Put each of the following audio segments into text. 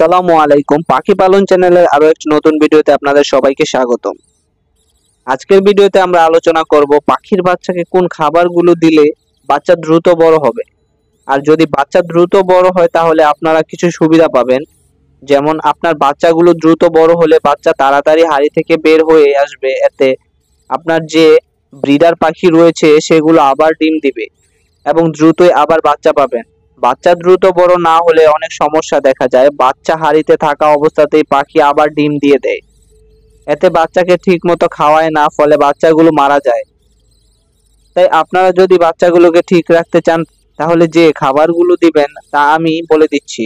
সালামু আলাইকুম পাখি পালন চ্যানেলের আরো একটি নতুন ভিডিওতে আপনাদের সবাইকে স্বাগতম আজকের ভিডিওতে আমরা আলোচনা করব পাখির বাচ্চাকে কোন খাবারগুলো দিলে বাচ্চা দ্রুত বড় হবে আর যদি বাচ্চা দ্রুত বড় হয় তাহলে আপনারা কিছু সুবিধা পাবেন যেমন আপনার বাচ্চাগুলো দ্রুত বড় হলে বাচ্চা তাড়াতাড়ি হাড়ি থেকে বের হয়ে আসবে এতে আপনার যে ব্রিডার পাখি রয়েছে সেগুলো আবার ডিম দিবে এবং দ্রুতই আবার বাচ্চা পাবেন বাচ্চা দ্রুত বড় না হলে অনেক সমস্যা দেখা যায় বাচ্চা হাড়িতে থাকা অবস্থাতেই পাখি আবার ডিম দিয়ে দেয় এতে বাচ্চাকে ঠিক মতো খাওয়ায় না ফলে বাচ্চাগুলো মারা যায় তাই আপনারা যদি বাচ্চাগুলোকে ঠিক রাখতে চান তাহলে যে খাবারগুলো দিবেন তা আমি বলে দিচ্ছি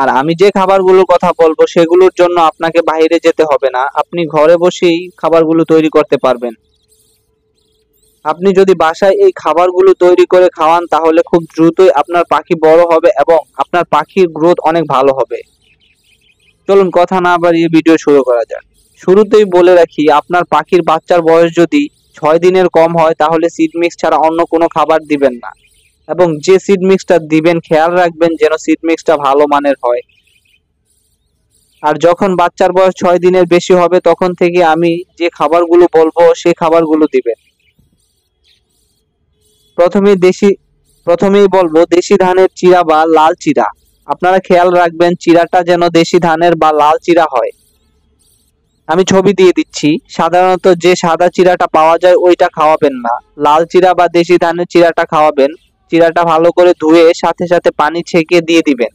আর আমি যে খাবারগুলোর কথা বলবো সেগুলোর জন্য আপনাকে বাইরে যেতে হবে না আপনি ঘরে বসেই খাবারগুলো তৈরি করতে পারবেন আপনি যদি বাসায় এই খাবারগুলো তৈরি করে খাওয়ান তাহলে খুব দ্রুতই আপনার পাখি বড় হবে এবং আপনার পাখির গ্রোথ অনেক ভালো হবে চলুন কথা না বাড়িয়ে ভিডিও শুরু করা যাক শুরুতেই বলে রাখি আপনার পাখির বাচ্চার বয়স যদি ছয় দিনের কম হয় তাহলে সিড মিক্স ছাড়া অন্য কোনো খাবার দিবেন না এবং যে সিড মিক্সটা দিবেন খেয়াল রাখবেন যেন সিড মিক্সটা ভালো মানের হয় আর যখন বাচ্চার বয়স ছয় দিনের বেশি হবে তখন থেকে আমি যে খাবারগুলো বলবো সেই খাবারগুলো দিবেন প্রথমে দেশি প্রথমেই বলবো দেশি ধানের চিরা বা লাল চিরা আপনারা খেয়াল রাখবেন চিরাটা যেন দেশি ধানের বা লাল চিরা হয় আমি ছবি দিয়ে দিচ্ছি সাধারণত যে সাদা চিরাটা পাওয়া যায় ওইটা খাওয়াবেন না লাল চিরা বা দেশি ধানের চিরাটা খাওয়াবেন চিরাটা ভালো করে ধুয়ে সাথে সাথে পানি ছেঁকে দিয়ে দিবেন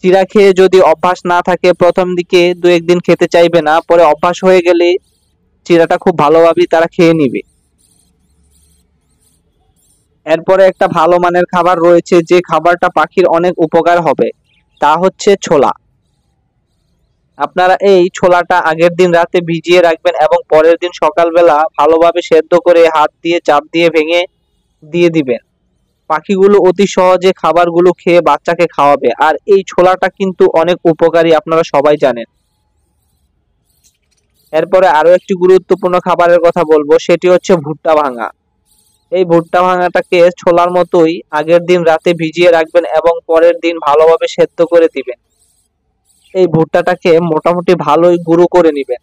চিরা খেয়ে যদি অভ্যাস না থাকে প্রথম দিকে দু একদিন খেতে চাইবে না পরে অভ্যাস হয়ে গেলে চিরাটা খুব ভালোভাবেই তারা খেয়ে নিবে এরপরে একটা ভালো মানের খাবার রয়েছে যে খাবারটা পাখির অনেক উপকার হবে তা হচ্ছে ছোলা আপনারা এই ছোলাটা আগের দিন রাতে ভিজিয়ে রাখবেন এবং পরের দিন সকালবেলা ভালোভাবে সেদ্ধ করে হাত দিয়ে চাপ দিয়ে ভেঙে দিয়ে দিবেন পাখিগুলো অতি সহজে খাবারগুলো খেয়ে বাচ্চাকে খাওয়াবে আর এই ছোলাটা কিন্তু অনেক উপকারী আপনারা সবাই জানেন এরপরে আরও একটি গুরুত্বপূর্ণ খাবারের কথা বলবো সেটি হচ্ছে ভুট্টা ভাঙা এই ভুট্টা ভাঙাটাকে ছোলার মতোই আগের দিন রাতে ভিজিয়ে রাখবেন এবং পরের দিন ভালোভাবে সেদ্ধ করে দিবেন এই ভুট্টাটাকে মোটামুটি ভালোই গুঁড়ো করে নেবেন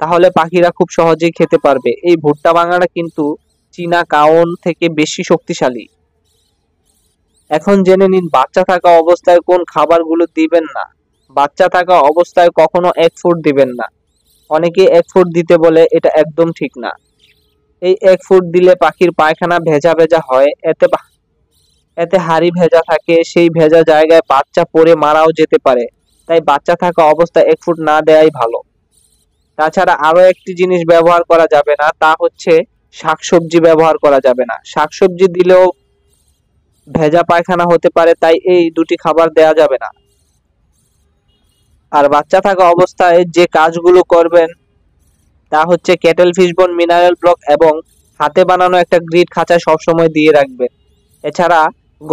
তাহলে পাখিরা খুব সহজেই খেতে পারবে এই ভুট্টা ভাঙাটা কিন্তু চীনা কাউন থেকে বেশি শক্তিশালী এখন জেনে নিন বাচ্চা থাকা অবস্থায় কোন খাবারগুলো দিবেন না বাচ্চা থাকা অবস্থায় কখনো এক ফুট দিবেন না অনেকে এক ফুট দিতে বলে এটা একদম ঠিক না এই এক ফুট দিলে পাখির পায়খানা ভেজা ভেজা হয় এতে এতে হাড়ি ভেজা থাকে সেই ভেজা জায়গায় বাচ্চা পরে মারাও যেতে পারে তাই বাচ্চা থাকা অবস্থায় এক ফুট না দেয়াই ভালো তাছাড়া আরো একটি জিনিস ব্যবহার করা যাবে না তা হচ্ছে শাকসবজি ব্যবহার করা যাবে না শাকসবজি দিলেও ভেজা পায়খানা হতে পারে তাই এই দুটি খাবার দেয়া যাবে না আর বাচ্চা থাকা অবস্থায় যে কাজগুলো করবেন তা হচ্ছে ক্যাটেল ফিশবোন মিনারেল ব্লক এবং হাতে বানানো একটা গ্রিড খাঁচা সবসময় দিয়ে রাখবেন এছাড়া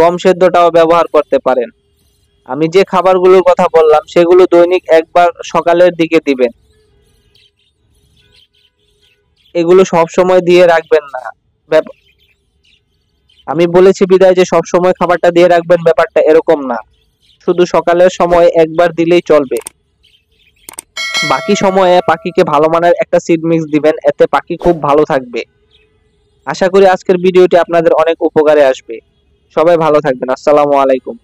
গম সেদ্ধটাও ব্যবহার করতে পারেন আমি যে খাবারগুলোর কথা বললাম সেগুলো দৈনিক একবার সকালের দিকে দিবেন এগুলো সবসময় দিয়ে রাখবেন না আমি বলেছি বিদায় যে সবসময় খাবারটা দিয়ে রাখবেন ব্যাপারটা এরকম না শুধু সকালের সময় একবার দিলেই চলবে বাকি সময়ে পাখিকে ভালো মানের একটা সিড মিক্স দিবেন এতে পাখি খুব ভালো থাকবে আশা করি আজকের ভিডিওটি আপনাদের অনেক উপকারে আসবে সবাই ভালো থাকবেন আসসালামু আলাইকুম